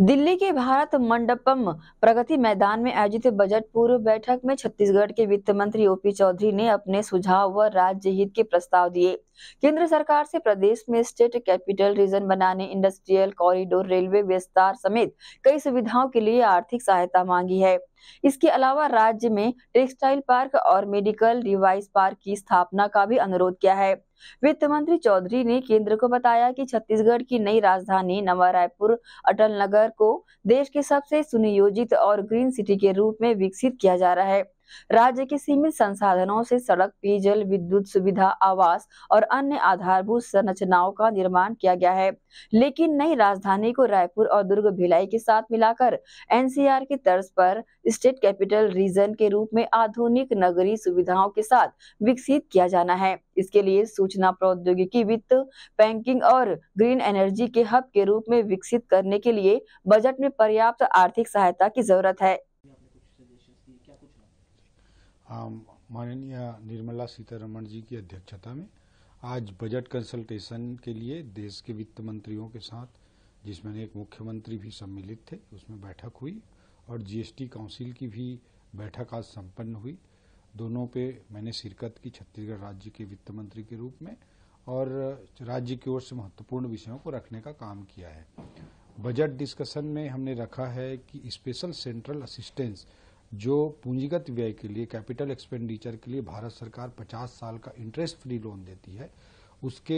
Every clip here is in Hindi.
दिल्ली के भारत मंडपम प्रगति मैदान में आयोजित बजट पूर्व बैठक में छत्तीसगढ़ के वित्त मंत्री ओपी चौधरी ने अपने सुझाव व राज्य हित के प्रस्ताव दिए केंद्र सरकार से प्रदेश में स्टेट कैपिटल रीजन बनाने इंडस्ट्रियल कॉरिडोर रेलवे विस्तार समेत कई सुविधाओं के लिए आर्थिक सहायता मांगी है इसके अलावा राज्य में टेक्सटाइल पार्क और मेडिकल डिवाइस पार्क की स्थापना का भी अनुरोध किया है वित्त मंत्री चौधरी ने केंद्र को बताया कि छत्तीसगढ़ की नई राजधानी नवा रायपुर अटल नगर को देश के सबसे सुनियोजित और ग्रीन सिटी के रूप में विकसित किया जा रहा है राज्य के सीमित संसाधनों से सड़क पेयजल विद्युत सुविधा आवास और अन्य आधारभूत संरचनाओं का निर्माण किया गया है लेकिन नई राजधानी को रायपुर और दुर्ग भिलाई के साथ मिलाकर एनसीआर की तर्ज पर स्टेट कैपिटल रीजन के रूप में आधुनिक नगरीय सुविधाओं के साथ विकसित किया जाना है इसके लिए सूचना प्रौद्योगिकी वित्त बैंकिंग और ग्रीन एनर्जी के हब के रूप में विकसित करने के लिए बजट में पर्याप्त आर्थिक सहायता की जरूरत है माननीय निर्मला सीतारमण जी की अध्यक्षता में आज बजट कंसल्टेशन के लिए देश के वित्त मंत्रियों के साथ जिसमें अनेक मुख्यमंत्री भी सम्मिलित थे उसमें बैठक हुई और जीएसटी काउंसिल की भी बैठक आज संपन्न हुई दोनों पे मैंने शिरकत की छत्तीसगढ़ राज्य के वित्त मंत्री के रूप में और राज्य की ओर से महत्वपूर्ण विषयों को रखने का काम किया है बजट डिस्कशन में हमने रखा है कि स्पेशल सेंट्रल असिस्टेंस जो पूंजीगत व्यय के लिए कैपिटल एक्सपेंडिचर के लिए भारत सरकार 50 साल का इंटरेस्ट फ्री लोन देती है उसके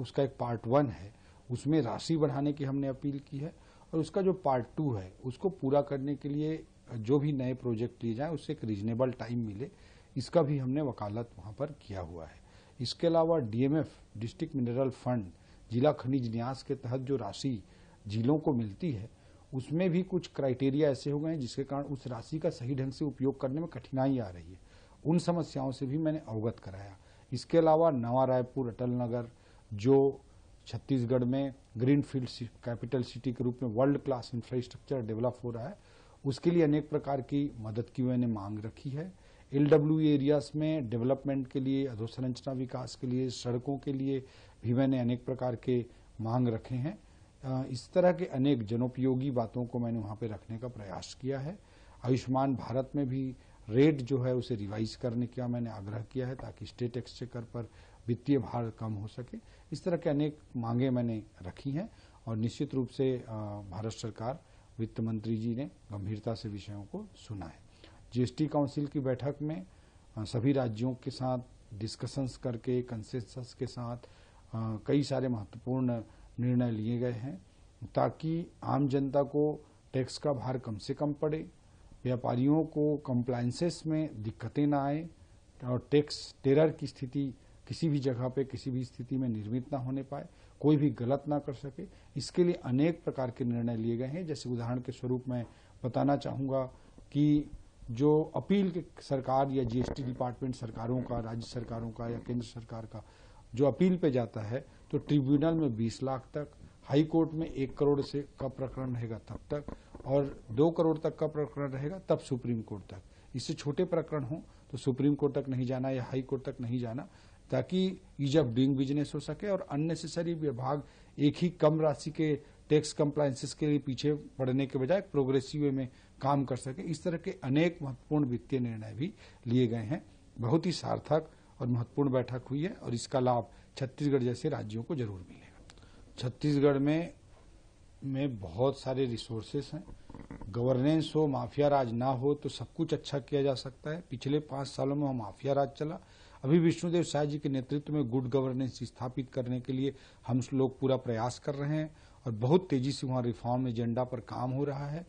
उसका एक पार्ट वन है उसमें राशि बढ़ाने की हमने अपील की है और उसका जो पार्ट टू है उसको पूरा करने के लिए जो भी नए प्रोजेक्ट लिए जाए उससे एक रीजनेबल टाइम मिले इसका भी हमने वकालत वहां पर किया हुआ है इसके अलावा डीएमएफ डिस्ट्रिक्ट मिनरल फंड जिला खनिज न्यास के तहत जो राशि जिलों को मिलती है उसमें भी कुछ क्राइटेरिया ऐसे हो गए हैं जिसके कारण उस राशि का सही ढंग से उपयोग करने में कठिनाई आ रही है उन समस्याओं से भी मैंने अवगत कराया इसके अलावा नवा रायपुर अटल नगर जो छत्तीसगढ़ में ग्रीनफील्ड कैपिटल सिटी के रूप में वर्ल्ड क्लास इंफ्रास्ट्रक्चर डेवलप हो रहा है उसके लिए अनेक प्रकार की मदद की मैंने मांग रखी है एल एरियाज में डेवलपमेंट के लिए अधोसंरचना विकास के लिए सड़कों के लिए भी मैंने अनेक प्रकार के मांग रखे हैं इस तरह के अनेक जनोपयोगी बातों को मैंने वहां पे रखने का प्रयास किया है आयुष्मान भारत में भी रेट जो है उसे रिवाइज करने का मैंने आग्रह किया है ताकि स्टेट एक्सचेकर पर वित्तीय भार कम हो सके इस तरह के अनेक मांगे मैंने रखी हैं और निश्चित रूप से भारत सरकार वित्त मंत्री जी ने गंभीरता से विषयों को सुना है जीएसटी काउंसिल की बैठक में सभी राज्यों के साथ डिस्कशंस करके कंसेंसस के साथ कई सारे महत्वपूर्ण निर्णय लिए गए हैं ताकि आम जनता को टैक्स का भार कम से कम पड़े व्यापारियों को कंप्लाइंसेस में दिक्कतें ना आए और टैक्स टेरर की स्थिति किसी भी जगह पे किसी भी स्थिति में निर्मित ना होने पाए कोई भी गलत ना कर सके इसके लिए अनेक प्रकार के निर्णय लिए गए हैं जैसे उदाहरण के स्वरूप मैं बताना चाहूँगा कि जो अपील के सरकार या जीएसटी डिपार्टमेंट सरकारों का राज्य सरकारों का या केंद्र सरकार का जो अपील पे जाता है तो ट्रिब्यूनल में 20 लाख तक हाई कोर्ट में एक करोड़ से का प्रकरण रहेगा तब तक और दो करोड़ तक का प्रकरण रहेगा तब सुप्रीम कोर्ट तक इससे छोटे प्रकरण हो तो सुप्रीम कोर्ट तक नहीं जाना या हाई कोर्ट तक नहीं जाना ताकि ईज ऑफ डूइंग बिजनेस हो सके और अननेसेसरी विभाग एक ही कम राशि के टैक्स कम्प्लायसेस के लिए पीछे पड़ने के बजाय प्रोग्रेसिव वे में काम कर सके इस तरह के अनेक महत्वपूर्ण वित्तीय निर्णय भी लिए गए हैं बहुत ही सार्थक और महत्वपूर्ण बैठक हुई है और इसका लाभ छत्तीसगढ़ जैसे राज्यों को जरूर मिलेगा छत्तीसगढ़ में में बहुत सारे रिसोर्सेस हैं गवर्नेंस हो माफिया राज ना हो तो सब कुछ अच्छा किया जा सकता है पिछले पांच सालों में माफिया राज चला अभी विष्णुदेव साय जी के नेतृत्व में गुड गवर्नेंस स्थापित करने के लिए हम लोग पूरा प्रयास कर रहे हैं और बहुत तेजी से वहां रिफॉर्म एजेंडा पर काम हो रहा है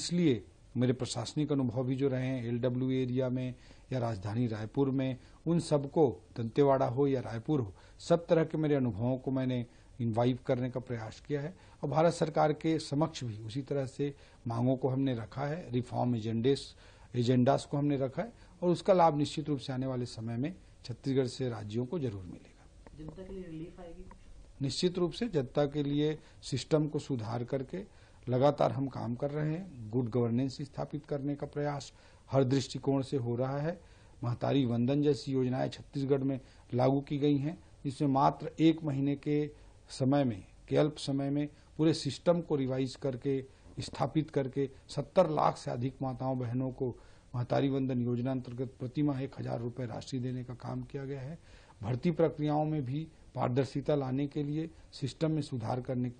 इसलिए मेरे प्रशासनिक अनुभव भी जो रहे हैं एलडब्ल्यू एरिया में या राजधानी रायपुर में उन सबको दंतेवाड़ा हो या रायपुर हो सब तरह के मेरे अनुभवों को मैंने इन्वाइव करने का प्रयास किया है और भारत सरकार के समक्ष भी उसी तरह से मांगों को हमने रखा है रिफॉर्म एजेंडेस एजेंडास को हमने रखा है और उसका लाभ निश्चित रूप से आने वाले समय में छत्तीसगढ़ से राज्यों को जरूर मिलेगा जनता के लिए रिलीफ आएगी निश्चित रूप से जनता के लिए सिस्टम को सुधार करके लगातार हम काम कर रहे हैं गुड गवर्नेंस स्थापित करने का प्रयास हर दृष्टिकोण से हो रहा है महतारी वंदन जैसी योजनाएं छत्तीसगढ़ में लागू की गई हैं जिसमें मात्र एक महीने के समय में के अल्प समय में पूरे सिस्टम को रिवाइज करके स्थापित करके 70 लाख से अधिक माताओं बहनों को महतारी वंदन योजना अंतर्गत प्रतिमाह एक हजार रूपये राशि देने का काम किया गया है भर्ती प्रक्रियाओं में भी पारदर्शिता लाने के लिए सिस्टम में सुधार करने के